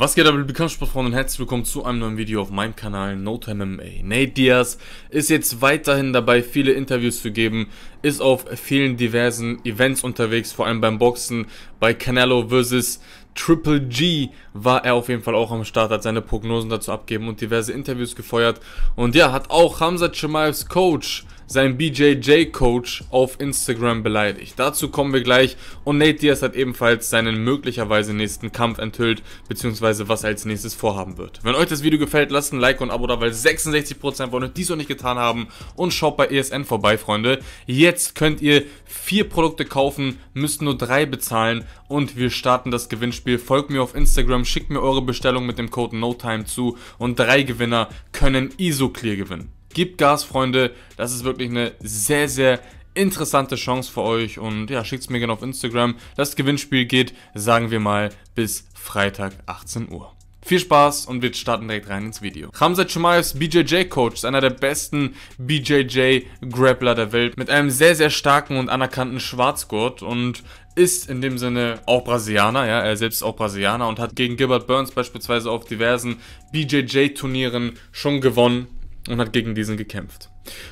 Was geht ab, liebe Kampfsportfreunde und herzlich willkommen zu einem neuen Video auf meinem Kanal NoTime MMA. Nate Diaz ist jetzt weiterhin dabei, viele Interviews zu geben, ist auf vielen diversen Events unterwegs, vor allem beim Boxen, bei Canelo vs. Triple G war er auf jeden Fall auch am Start, hat seine Prognosen dazu abgeben und diverse Interviews gefeuert. Und ja, hat auch Hamza Chimaevs Coach seinen BJJ-Coach auf Instagram beleidigt. Dazu kommen wir gleich. Und Nate Diaz hat ebenfalls seinen möglicherweise nächsten Kampf enthüllt, beziehungsweise was er als nächstes vorhaben wird. Wenn euch das Video gefällt, lasst ein Like und ein Abo da, weil 66% von euch dies noch nicht getan haben. Und schaut bei ESN vorbei, Freunde. Jetzt könnt ihr vier Produkte kaufen, müsst nur drei bezahlen und wir starten das Gewinnspiel. Folgt mir auf Instagram, schickt mir eure Bestellung mit dem Code NOTIME zu und drei Gewinner können ISOCLEAR gewinnen. Gebt Gas, Freunde. Das ist wirklich eine sehr, sehr interessante Chance für euch. Und ja, schickt es mir gerne auf Instagram. Das Gewinnspiel geht, sagen wir mal, bis Freitag 18 Uhr. Viel Spaß und wir starten direkt rein ins Video. Hamza Chimaevs BJJ-Coach ist einer der besten BJJ-Grappler der Welt mit einem sehr, sehr starken und anerkannten Schwarzgurt und ist in dem Sinne auch Brasilianer, ja, er selbst ist auch Brasilianer und hat gegen Gilbert Burns beispielsweise auf diversen BJJ-Turnieren schon gewonnen und hat gegen diesen gekämpft.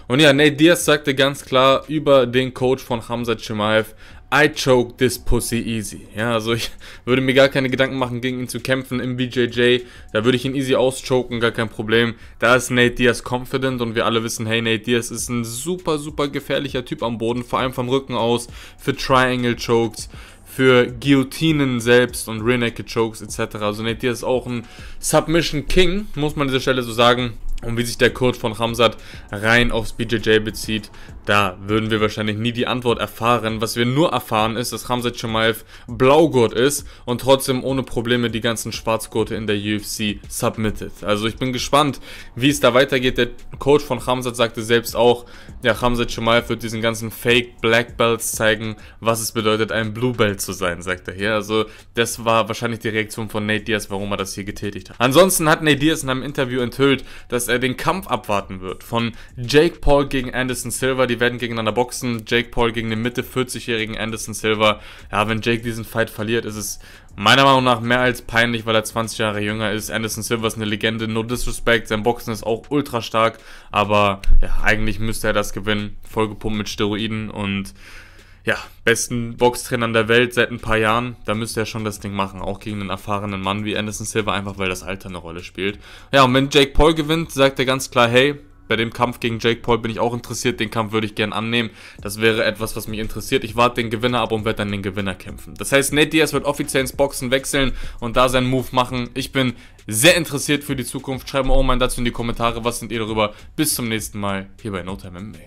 Und ja, Nate Diaz sagte ganz klar über den Coach von Hamza Chimaev, I choke this pussy easy. Ja, also ich würde mir gar keine Gedanken machen, gegen ihn zu kämpfen im BJJ. Da würde ich ihn easy auschoken, gar kein Problem. Da ist Nate Diaz confident und wir alle wissen, hey, Nate Diaz ist ein super, super gefährlicher Typ am Boden, vor allem vom Rücken aus, für Triangle Chokes, für Guillotinen selbst und Rear Naked Chokes etc. Also Nate Diaz ist auch ein Submission King, muss man an dieser Stelle so sagen. Und wie sich der Code von Hamzat rein aufs BJJ bezieht, da würden wir wahrscheinlich nie die Antwort erfahren. Was wir nur erfahren ist, dass Hamzat Shemaev Blaugurt ist und trotzdem ohne Probleme die ganzen Schwarzgurte in der UFC submitted. Also ich bin gespannt, wie es da weitergeht. Der Coach von Hamzat sagte selbst auch, ja, Hamzat Shemaev wird diesen ganzen Fake Black Belts zeigen, was es bedeutet, ein Blue Belt zu sein, sagt er hier. Also das war wahrscheinlich die Reaktion von Nate Diaz, warum er das hier getätigt hat. Ansonsten hat Nate Diaz in einem Interview enthüllt, dass dass er den Kampf abwarten wird von Jake Paul gegen Anderson Silva. Die werden gegeneinander boxen. Jake Paul gegen den Mitte 40-jährigen Anderson Silva. Ja, wenn Jake diesen Fight verliert, ist es meiner Meinung nach mehr als peinlich, weil er 20 Jahre jünger ist. Anderson Silva ist eine Legende, no disrespect. Sein Boxen ist auch ultra stark, aber ja, eigentlich müsste er das gewinnen. Vollgepumpt mit Steroiden und ja, besten Boxtrainern der Welt seit ein paar Jahren, da müsste er schon das Ding machen, auch gegen einen erfahrenen Mann wie Anderson Silva, einfach weil das Alter eine Rolle spielt. Ja, und wenn Jake Paul gewinnt, sagt er ganz klar, hey, bei dem Kampf gegen Jake Paul bin ich auch interessiert, den Kampf würde ich gern annehmen. Das wäre etwas, was mich interessiert. Ich warte den Gewinner ab und werde dann den Gewinner kämpfen. Das heißt, Nate Diaz wird offiziell ins Boxen wechseln und da seinen Move machen. Ich bin sehr interessiert für die Zukunft. Schreibt mir auch mal dazu in die Kommentare, was sind ihr darüber. Bis zum nächsten Mal hier bei NoTime MMA.